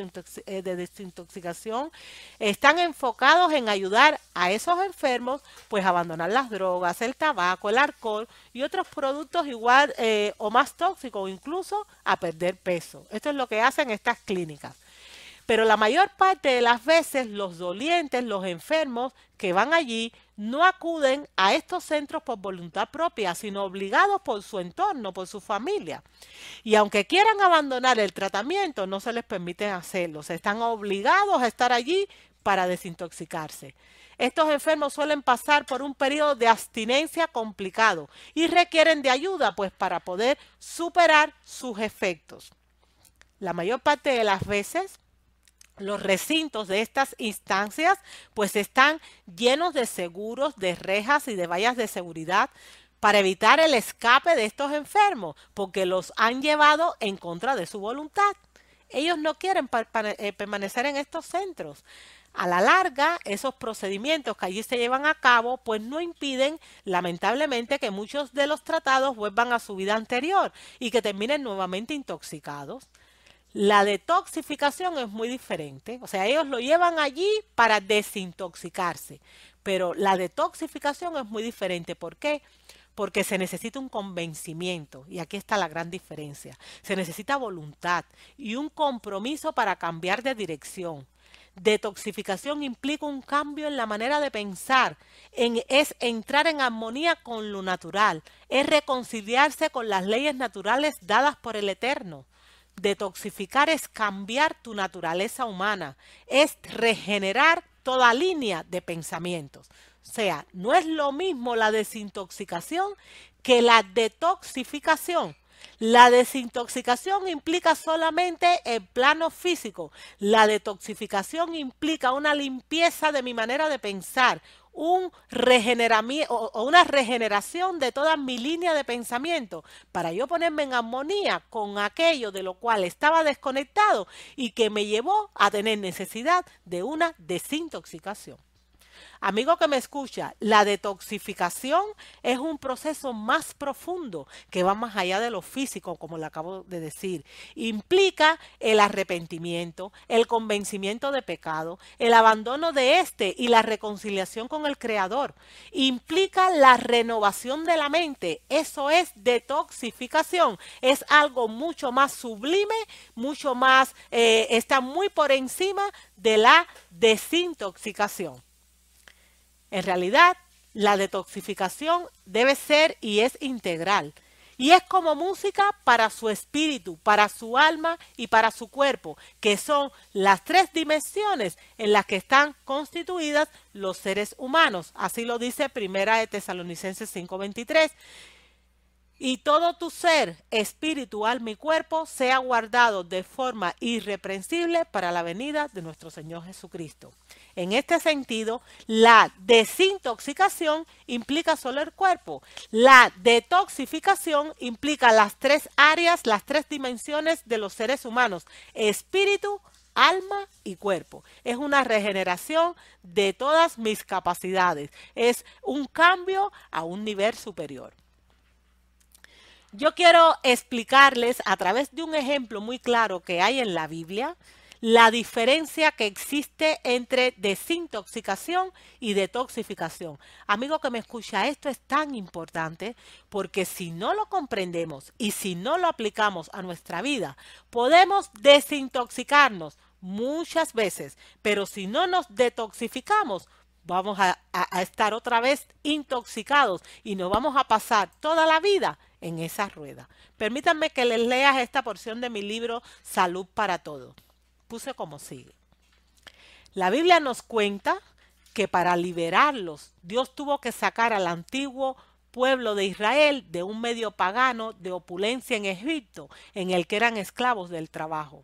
eh, de desintoxicación están enfocados en ayudar a esos enfermos pues a abandonar las drogas, el tabaco, el alcohol y otros productos igual eh, o más tóxicos o incluso a perder peso. Esto es lo que hacen estas clínicas. Pero la mayor parte de las veces los dolientes, los enfermos que van allí, no acuden a estos centros por voluntad propia, sino obligados por su entorno, por su familia. Y aunque quieran abandonar el tratamiento, no se les permite hacerlo. Se están obligados a estar allí para desintoxicarse. Estos enfermos suelen pasar por un periodo de abstinencia complicado y requieren de ayuda pues para poder superar sus efectos. La mayor parte de las veces los recintos de estas instancias pues están llenos de seguros, de rejas y de vallas de seguridad para evitar el escape de estos enfermos, porque los han llevado en contra de su voluntad. Ellos no quieren eh, permanecer en estos centros. A la larga, esos procedimientos que allí se llevan a cabo, pues no impiden, lamentablemente, que muchos de los tratados vuelvan a su vida anterior y que terminen nuevamente intoxicados. La detoxificación es muy diferente, o sea, ellos lo llevan allí para desintoxicarse, pero la detoxificación es muy diferente. ¿Por qué? porque se necesita un convencimiento, y aquí está la gran diferencia, se necesita voluntad y un compromiso para cambiar de dirección. Detoxificación implica un cambio en la manera de pensar, es entrar en armonía con lo natural, es reconciliarse con las leyes naturales dadas por el Eterno, Detoxificar es cambiar tu naturaleza humana, es regenerar toda línea de pensamientos. O sea, no es lo mismo la desintoxicación que la detoxificación. La desintoxicación implica solamente el plano físico. La detoxificación implica una limpieza de mi manera de pensar, un o una regeneración de toda mi línea de pensamiento para yo ponerme en armonía con aquello de lo cual estaba desconectado y que me llevó a tener necesidad de una desintoxicación. Amigo que me escucha, la detoxificación es un proceso más profundo que va más allá de lo físico, como le acabo de decir. Implica el arrepentimiento, el convencimiento de pecado, el abandono de este y la reconciliación con el Creador. Implica la renovación de la mente. Eso es detoxificación. Es algo mucho más sublime, mucho más, eh, está muy por encima de la desintoxicación. En realidad, la detoxificación debe ser y es integral. Y es como música para su espíritu, para su alma y para su cuerpo, que son las tres dimensiones en las que están constituidas los seres humanos. Así lo dice Primera de Tesalonicenses 5:23. Y todo tu ser, espiritual, mi cuerpo sea guardado de forma irreprensible para la venida de nuestro Señor Jesucristo. En este sentido, la desintoxicación implica solo el cuerpo. La detoxificación implica las tres áreas, las tres dimensiones de los seres humanos, espíritu, alma y cuerpo. Es una regeneración de todas mis capacidades. Es un cambio a un nivel superior. Yo quiero explicarles a través de un ejemplo muy claro que hay en la Biblia, la diferencia que existe entre desintoxicación y detoxificación. Amigo que me escucha, esto es tan importante porque si no lo comprendemos y si no lo aplicamos a nuestra vida, podemos desintoxicarnos muchas veces, pero si no nos detoxificamos, vamos a, estar otra vez intoxicados y nos vamos a pasar toda la vida en esa rueda. Permítanme que les leas esta porción de mi libro Salud para Todos puse como sigue. La Biblia nos cuenta que para liberarlos Dios tuvo que sacar al antiguo pueblo de Israel de un medio pagano de opulencia en Egipto, en el que eran esclavos del trabajo.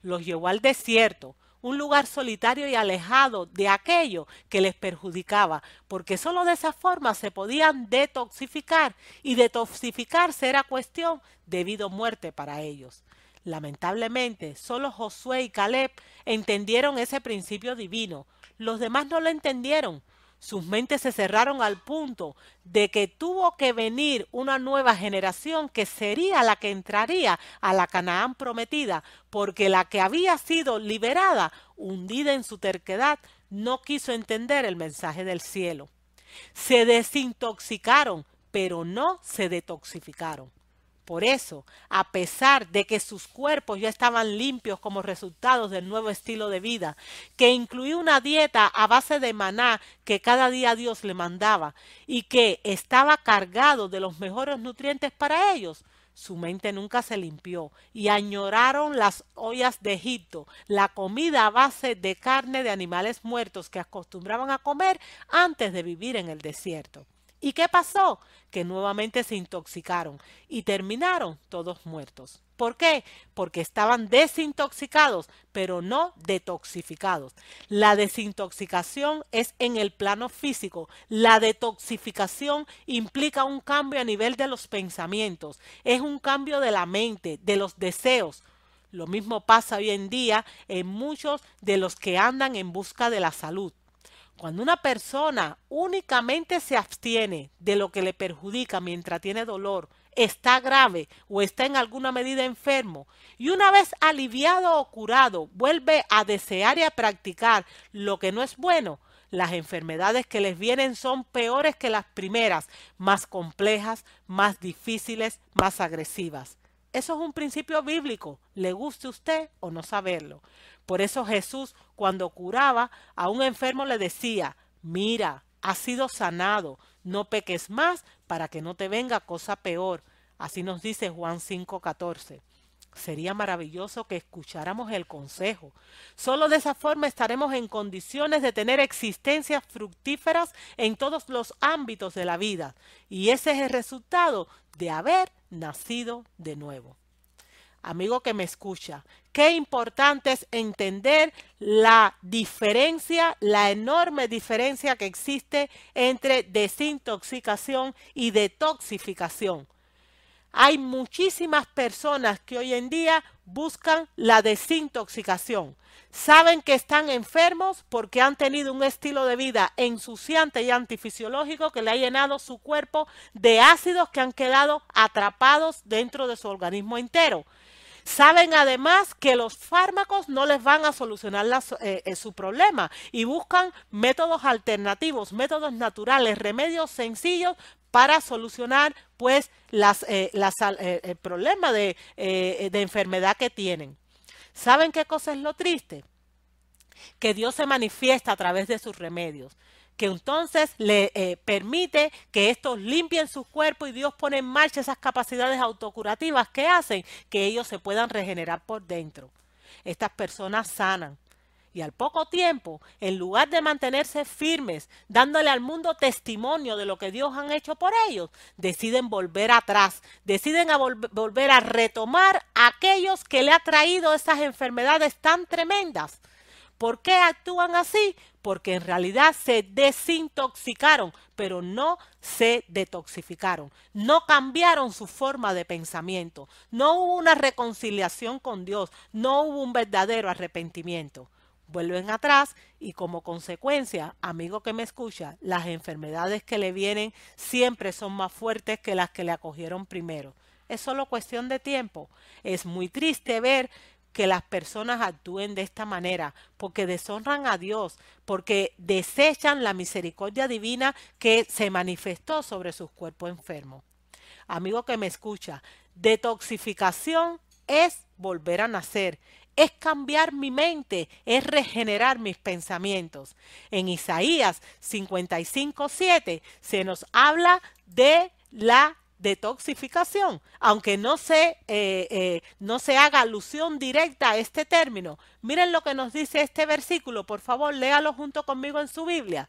Los llevó al desierto, un lugar solitario y alejado de aquello que les perjudicaba, porque sólo de esa forma se podían detoxificar, y detoxificarse era cuestión de vida o muerte para ellos. Lamentablemente, solo Josué y Caleb entendieron ese principio divino. Los demás no lo entendieron. Sus mentes se cerraron al punto de que tuvo que venir una nueva generación que sería la que entraría a la Canaán prometida, porque la que había sido liberada, hundida en su terquedad, no quiso entender el mensaje del cielo. Se desintoxicaron, pero no se detoxificaron. Por eso, a pesar de que sus cuerpos ya estaban limpios como resultados del nuevo estilo de vida, que incluía una dieta a base de maná que cada día Dios le mandaba y que estaba cargado de los mejores nutrientes para ellos, su mente nunca se limpió y añoraron las ollas de Egipto, la comida a base de carne de animales muertos que acostumbraban a comer antes de vivir en el desierto. ¿Y qué pasó? Que nuevamente se intoxicaron y terminaron todos muertos. ¿Por qué? Porque estaban desintoxicados, pero no detoxificados. La desintoxicación es en el plano físico. La detoxificación implica un cambio a nivel de los pensamientos. Es un cambio de la mente, de los deseos. Lo mismo pasa hoy en día en muchos de los que andan en busca de la salud. Cuando una persona únicamente se abstiene de lo que le perjudica mientras tiene dolor, está grave o está en alguna medida enfermo y una vez aliviado o curado vuelve a desear y a practicar lo que no es bueno, las enfermedades que les vienen son peores que las primeras, más complejas, más difíciles, más agresivas. Eso es un principio bíblico, le guste usted o no saberlo. Por eso Jesús cuando curaba, a un enfermo le decía, mira, has sido sanado, no peques más para que no te venga cosa peor. Así nos dice Juan 5:14. Sería maravilloso que escucháramos el consejo. Solo de esa forma estaremos en condiciones de tener existencias fructíferas en todos los ámbitos de la vida. Y ese es el resultado de haber nacido de nuevo amigo que me escucha, qué importante es entender la diferencia, la enorme diferencia que existe entre desintoxicación y detoxificación. Hay muchísimas personas que hoy en día buscan la desintoxicación. Saben que están enfermos porque han tenido un estilo de vida ensuciante y antifisiológico que le ha llenado su cuerpo de ácidos que han quedado atrapados dentro de su organismo entero. Saben además que los fármacos no les van a solucionar eh, eh, su problema y buscan métodos alternativos, métodos naturales, remedios sencillos para solucionar pues eh, el problema de enfermedad que tienen. ¿Saben qué cosa es lo triste? Que Dios se manifiesta a través de sus remedios que entonces le eh, permite que estos limpien su cuerpo y Dios pone en marcha esas capacidades autocurativas que hacen que ellos se puedan regenerar por dentro. Estas personas sanan. Y al poco tiempo, en lugar de mantenerse firmes, dándole al mundo testimonio de lo que Dios han hecho por ellos, deciden volver atrás, deciden volver a retomar aquellos que le ha traído esas enfermedades tan tremendas ¿Por qué actúan así? Porque en realidad se desintoxicaron, pero no se detoxificaron. No cambiaron su forma de pensamiento. No hubo una reconciliación con Dios. No hubo un verdadero arrepentimiento vuelven atrás y como consecuencia, amigo que me escucha, las enfermedades que le vienen siempre son más fuertes que las que le acogieron primero. Es solo cuestión de tiempo. Es muy triste ver que las personas actúen de esta manera, porque deshonran a Dios, porque desechan la misericordia divina que se manifestó sobre sus cuerpos enfermos. Amigo que me escucha, detoxificación es volver a nacer, es cambiar mi mente, es regenerar mis pensamientos. En Isaías 55.7 se nos habla de la detoxificación, aunque no se, eh, eh, no se haga alusión directa a este término. Miren lo que nos dice este versículo, por favor, léalo junto conmigo en su Biblia.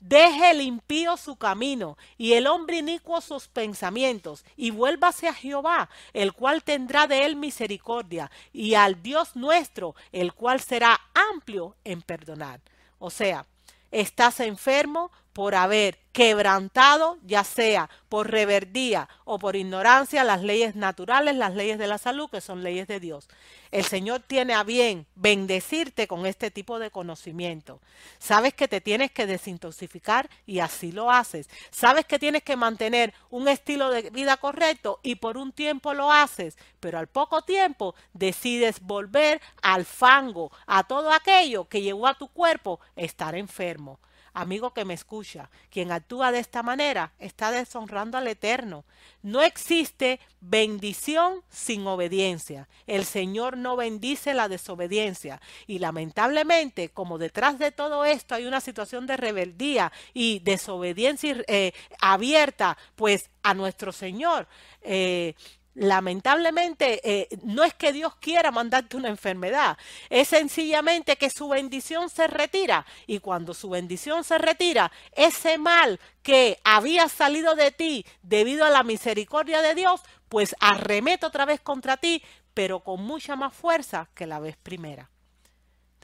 Deje el impío su camino y el hombre inicuo sus pensamientos y vuélvase a Jehová, el cual tendrá de él misericordia, y al Dios nuestro, el cual será amplio en perdonar. O sea, estás enfermo, por haber quebrantado, ya sea por reverdía o por ignorancia, las leyes naturales, las leyes de la salud, que son leyes de Dios. El Señor tiene a bien bendecirte con este tipo de conocimiento. Sabes que te tienes que desintoxicar y así lo haces. Sabes que tienes que mantener un estilo de vida correcto y por un tiempo lo haces, pero al poco tiempo decides volver al fango, a todo aquello que llegó a tu cuerpo estar enfermo. Amigo que me escucha, quien actúa de esta manera está deshonrando al Eterno. No existe bendición sin obediencia. El Señor no bendice la desobediencia. Y lamentablemente, como detrás de todo esto hay una situación de rebeldía y desobediencia eh, abierta, pues a nuestro Señor. Eh, Lamentablemente, eh, no es que Dios quiera mandarte una enfermedad, es sencillamente que su bendición se retira y cuando su bendición se retira, ese mal que había salido de ti debido a la misericordia de Dios, pues arremete otra vez contra ti, pero con mucha más fuerza que la vez primera.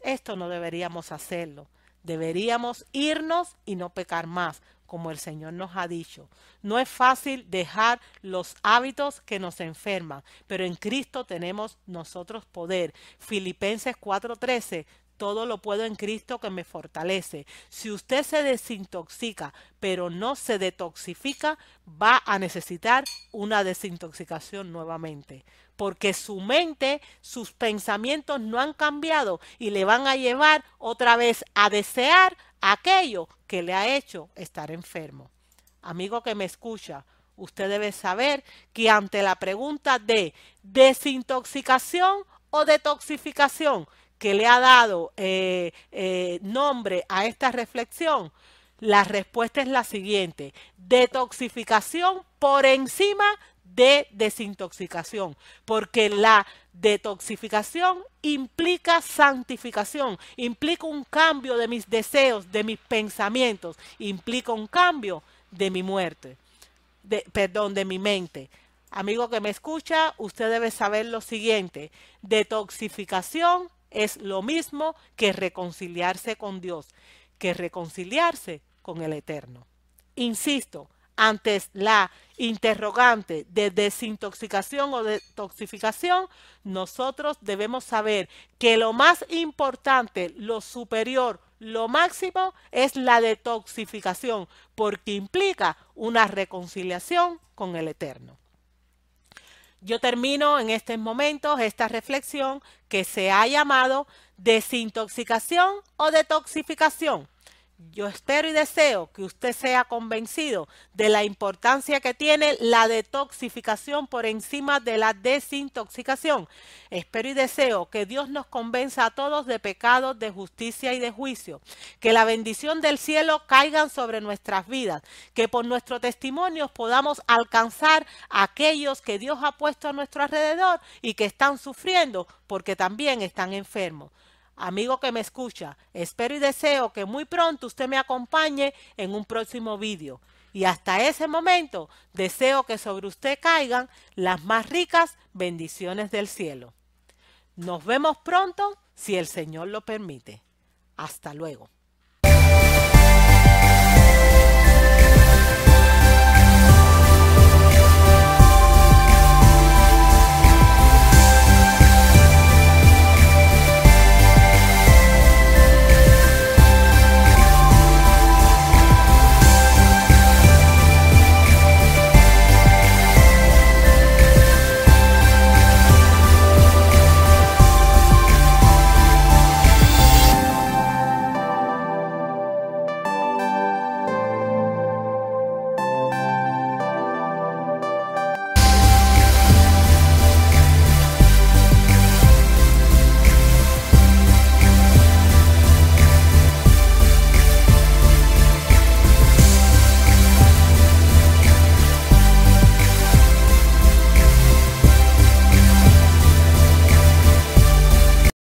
Esto no deberíamos hacerlo. Deberíamos irnos y no pecar más, como el Señor nos ha dicho. No es fácil dejar los hábitos que nos enferman, pero en Cristo tenemos nosotros poder. Filipenses 4:13 todo lo puedo en Cristo que me fortalece. Si usted se desintoxica, pero no se detoxifica, va a necesitar una desintoxicación nuevamente porque su mente, sus pensamientos no han cambiado y le van a llevar otra vez a desear aquello que le ha hecho estar enfermo. Amigo que me escucha, usted debe saber que ante la pregunta de desintoxicación o detoxificación que le ha dado eh, eh, nombre a esta reflexión, la respuesta es la siguiente, detoxificación por encima de desintoxicación, porque la detoxificación implica santificación, implica un cambio de mis deseos, de mis pensamientos, implica un cambio de mi muerte, de, perdón, de mi mente. Amigo que me escucha, usted debe saber lo siguiente, detoxificación es lo mismo que reconciliarse con Dios, que reconciliarse con el Eterno. Insisto, antes la interrogante de desintoxicación o detoxificación, nosotros debemos saber que lo más importante, lo superior, lo máximo es la detoxificación, porque implica una reconciliación con el Eterno. Yo termino en estos momentos esta reflexión que se ha llamado desintoxicación o detoxificación yo espero y deseo que usted sea convencido de la importancia que tiene la detoxificación por encima de la desintoxicación. Espero y deseo que Dios nos convenza a todos de pecados, de justicia y de juicio. Que la bendición del cielo caiga sobre nuestras vidas. Que por nuestro testimonio podamos alcanzar a aquellos que Dios ha puesto a nuestro alrededor y que están sufriendo porque también están enfermos. Amigo que me escucha, espero y deseo que muy pronto usted me acompañe en un próximo vídeo. Y hasta ese momento deseo que sobre usted caigan las más ricas bendiciones del cielo. Nos vemos pronto si el Señor lo permite. Hasta luego.